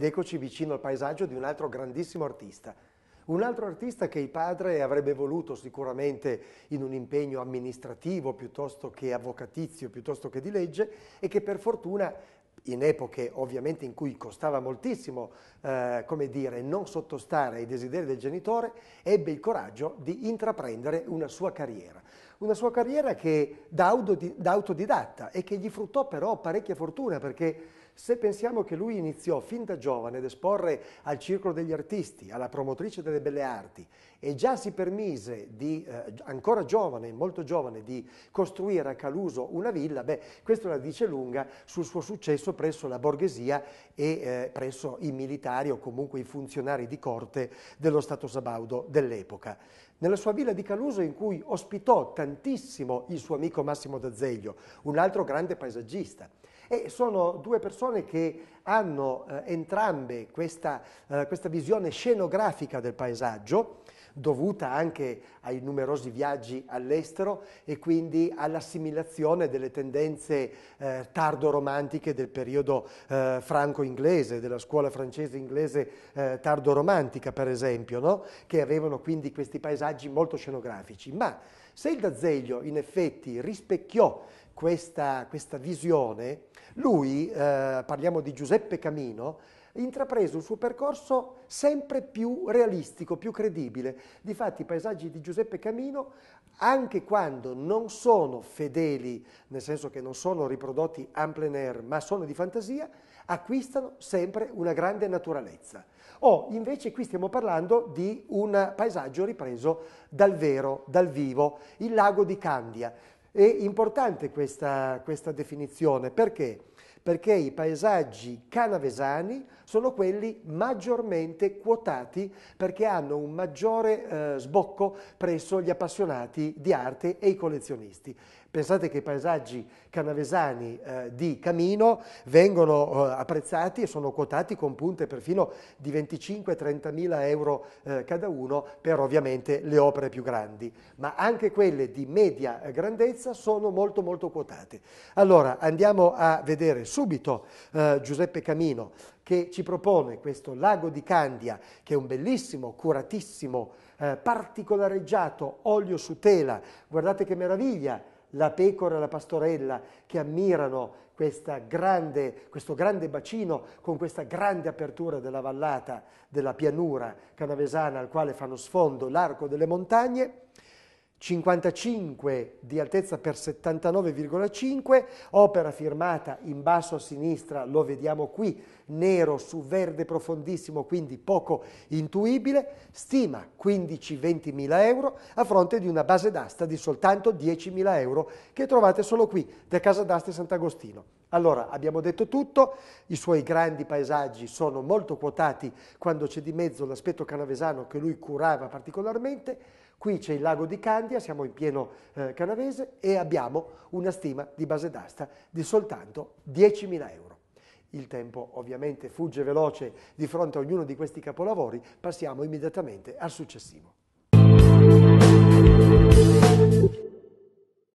Ed eccoci vicino al paesaggio di un altro grandissimo artista. Un altro artista che il padre avrebbe voluto sicuramente in un impegno amministrativo piuttosto che avvocatizio, piuttosto che di legge, e che per fortuna in epoche ovviamente in cui costava moltissimo, eh, come dire, non sottostare ai desideri del genitore, ebbe il coraggio di intraprendere una sua carriera. Una sua carriera che da, autodidatta e che gli fruttò però parecchia fortuna perché se pensiamo che lui iniziò fin da giovane ad esporre al Circolo degli Artisti, alla promotrice delle belle arti e già si permise di, eh, ancora giovane, molto giovane, di costruire a Caluso una villa, beh, questo la dice lunga sul suo successo presso la borghesia e eh, presso i militari o comunque i funzionari di corte dello Stato Sabaudo dell'epoca nella sua villa di Caluso in cui ospitò tantissimo il suo amico Massimo D'Azeglio, un altro grande paesaggista. E sono due persone che hanno eh, entrambe questa, eh, questa visione scenografica del paesaggio dovuta anche ai numerosi viaggi all'estero e quindi all'assimilazione delle tendenze eh, tardo-romantiche del periodo eh, franco-inglese, della scuola francese-inglese eh, tardo-romantica per esempio, no? che avevano quindi questi paesaggi molto scenografici. Ma se il D'Azeglio in effetti rispecchiò questa, questa visione, lui, eh, parliamo di Giuseppe Camino, intrapreso il suo percorso sempre più realistico, più credibile. Difatti i paesaggi di Giuseppe Camino, anche quando non sono fedeli, nel senso che non sono riprodotti en plein air, ma sono di fantasia, acquistano sempre una grande naturalezza. O invece qui stiamo parlando di un paesaggio ripreso dal vero, dal vivo, il lago di Candia. È importante questa, questa definizione perché? perché i paesaggi canavesani sono quelli maggiormente quotati perché hanno un maggiore eh, sbocco presso gli appassionati di arte e i collezionisti. Pensate che i paesaggi canavesani eh, di Camino vengono eh, apprezzati e sono quotati con punte perfino di 25-30 mila euro eh, cada uno per ovviamente le opere più grandi, ma anche quelle di media eh, grandezza sono molto molto quotate. Allora andiamo a vedere subito eh, Giuseppe Camino che ci propone questo lago di Candia, che è un bellissimo, curatissimo, eh, particolareggiato olio su tela. Guardate che meraviglia, la pecora e la pastorella che ammirano grande, questo grande bacino con questa grande apertura della vallata, della pianura canavesana al quale fanno sfondo l'arco delle montagne. 55 di altezza per 79,5, opera firmata in basso a sinistra, lo vediamo qui, nero su verde profondissimo, quindi poco intuibile, stima 15-20 mila euro a fronte di una base d'asta di soltanto 10 mila euro che trovate solo qui, da Casa d'Aste Sant'Agostino. Allora, abbiamo detto tutto, i suoi grandi paesaggi sono molto quotati quando c'è di mezzo l'aspetto canavesano che lui curava particolarmente, Qui c'è il lago di Candia, siamo in pieno eh, canavese e abbiamo una stima di base d'asta di soltanto 10.000 euro. Il tempo ovviamente fugge veloce di fronte a ognuno di questi capolavori, passiamo immediatamente al successivo.